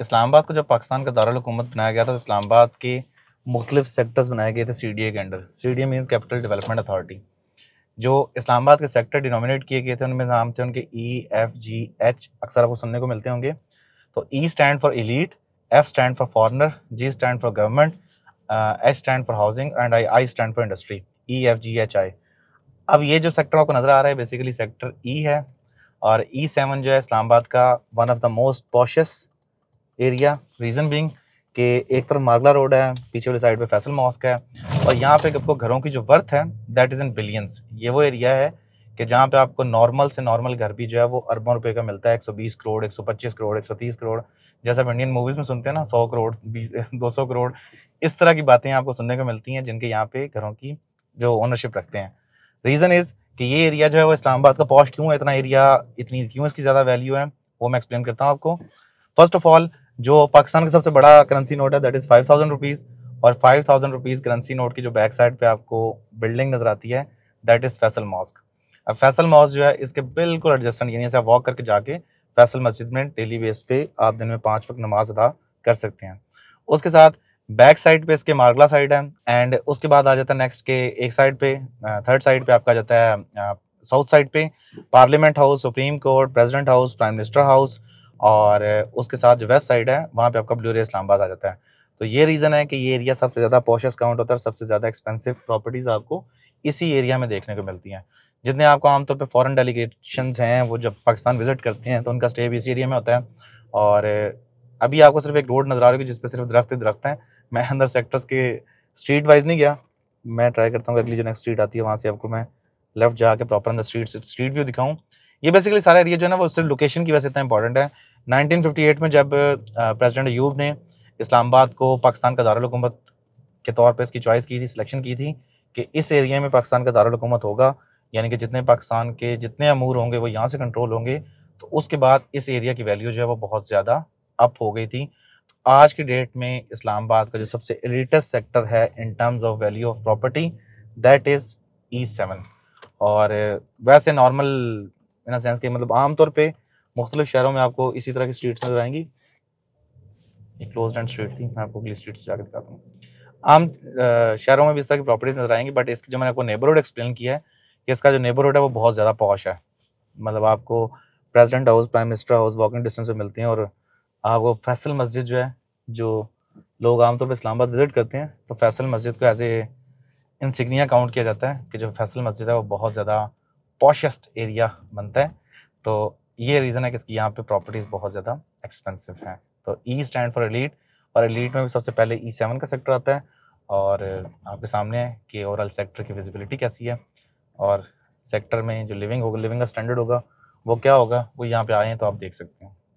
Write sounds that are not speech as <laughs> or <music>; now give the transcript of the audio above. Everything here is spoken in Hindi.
इस्लामाबाद को जब पाकिस्तान का दारकूमत बनाया गया था तो इस्लामाबाद के मुख्तलिफ सेक्टर्स बनाए गए थे सी डी ए के under C D A mean capital development authority जो इस्लामाबाद के सेक्टर डिनोमिनेट किए गए थे उनमें नाम थे उनके ई एफ जी एच अक्सर आपको सुनने को मिलते होंगे तो E stand for elite F stand for foreigner G stand for government H stand for housing and I I stand for industry E F G H I अब ये जो सेक्टर आपको नज़र आ रहा है बेसिकली सेक्टर ई e है और ई e सेवन जो है इस्लामाबाद का one of the most poshest area reason being कि एक तरफ मार्गला रोड है पीछे वाली साइड पे फैसल मॉस्क है और यहाँ पे आपको घरों की जो वर्थ है दैट इज़ इन बिलियंस ये वो एरिया है कि जहाँ पे आपको नॉर्मल से नॉर्मल घर भी जो है वो अरबों रुपए का मिलता है 120 करोड़ 125 करोड़ 130 करोड़ जैसा आप इंडियन मूवीज़ में सुनते हैं ना 100 करोड़ बीस 200 <laughs> करोड़ इस तरह की बातें आपको सुनने को मिलती हैं जिनके यहाँ पे घरों की जो ओनरशिप रखते हैं रीज़न इज़ कि ये एरिया जो है वो इस्लामाबाद का पॉश क्यों है इतना एरिया इतनी क्यों इसकी ज़्यादा वैल्यू है वो मैं एक्सप्लेन करता हूँ आपको फर्स्ट ऑफ ऑल जो पाकिस्तान का सबसे बड़ा करेंसी नोट है that is five thousand rupees और five thousand rupees currency note की जो बैक साइड पे आपको बिल्डिंग नज़र आती है दैट इज़ फैसल मॉस्क अब फैसल मॉस्क जो है इसके बिल्कुल एडजस्टेंट यानी आप वॉक करके जाके फैसल मस्जिद में डेली बेस पे आप दिन में पाँच वक्त नमाज अदा कर सकते हैं उसके साथ बैक साइड पे इसके मार्गला साइड है एंड उसके बाद आ जाता है नेक्स्ट के एक साइड पे थर्ड साइड पे आपका जाता है साउथ साइड पे parliament house supreme court president house prime minister house और उसके साथ जो वेस्ट साइड है वहाँ पे आपका ब्लू रे इस्लामाबाद आ जाता है तो ये रीज़न है कि ये एरिया सबसे ज़्यादा पोशस काउंट होता है सबसे ज़्यादा एक्सपेंसिव प्रॉपर्टीज़ आपको इसी एरिया में देखने को मिलती हैं जितने आपको आमतौर पर फॉरन डेलीगेशन हैं वो जब पाकिस्तान विजिट करते हैं तो उनका स्टे भी इसी एरिया में होता है और अभी आपको सिर्फ एक रोड नज़र आ रही है जिसपे सिर्फ दरख्त ही दरख्त हैं मैं अंदर सेक्टर्स के स्ट्रीट वाइज नहीं गया मैं ट्राई करता हूँ अगली जो नेक्स्ट स्ट्रीट आती है वहाँ से आपको मैं लेफ्ट जाके प्रॉपर अंदर स्ट्रीट स्ट्रीट व्यू दिखाऊँ ये बेसिकली सारा एरिया जो है ना वो सिर्फ लोकेशन की वजह से इतना इंपॉर्टेंट है 1958 में जब प्रेसिडेंट यूब ने इस्लामाबाद को पाकिस्तान का दारकूमत के तौर पर इसकी चॉइस की थी सिलेक्शन की थी कि इस एरिया में पाकिस्तान का दारकूमत होगा यानी कि जितने पाकिस्तान के जितने अमूर होंगे वो यहाँ से कंट्रोल होंगे तो उसके बाद इस एरिया की वैल्यू जो है वो बहुत ज़्यादा अप हो गई थी तो आज की डेट में इस्लामाबाद का जो सबसे एलिटेस्ट सेक्टर है in terms of value of property that is E seven और वैसे नॉर्मल इन सेंस के मतलब आमतौर पर मुख्तलि शहरों में आपको इसी तरह की स्ट्रीट्स नजर आएंगी ये क्लोज एंड स्ट्रीट थी मैं आपको अगली स्ट्रीट से जाकर दिखाता हूँ आम शहरों में भी इस तरह की प्रॉपर्टीज नजर आएंगी बट इसकी जो मैंने आपको नेबरहुड एक्सप्लेन किया है कि इसका जो नेबरहुड है वो बहुत ज़्यादा पॉश है मतलब आपको president house prime minister house walking distance में मिलती हैं और आपको फैसल मस्जिद जो है जो लोग आमतौर पर इस्लामाबाद विजिट करते हैं तो फैसल मस्जिद को एज ए इनसिग्निया काउंट किया जाता है कि जो फैसल मस्जिद है वो बहुत ज़्यादा पॉशेस्ट एरिया बनता है तो ये रीज़न है कि इसकी यहाँ पे प्रॉपर्टीज़ बहुत ज़्यादा एक्सपेंसिव हैं तो ई स्टैंड फॉर एलीट और एलीट में भी सबसे पहले ई e सेवन का सेक्टर आता है और आपके सामने है कि ओवरऑल सेक्टर की विजिबिलिटी कैसी है और सेक्टर में जो लिविंग होगा लिविंग का स्टैंडर्ड होगा वो क्या होगा वो यहाँ पे आए हैं तो आप देख सकते हैं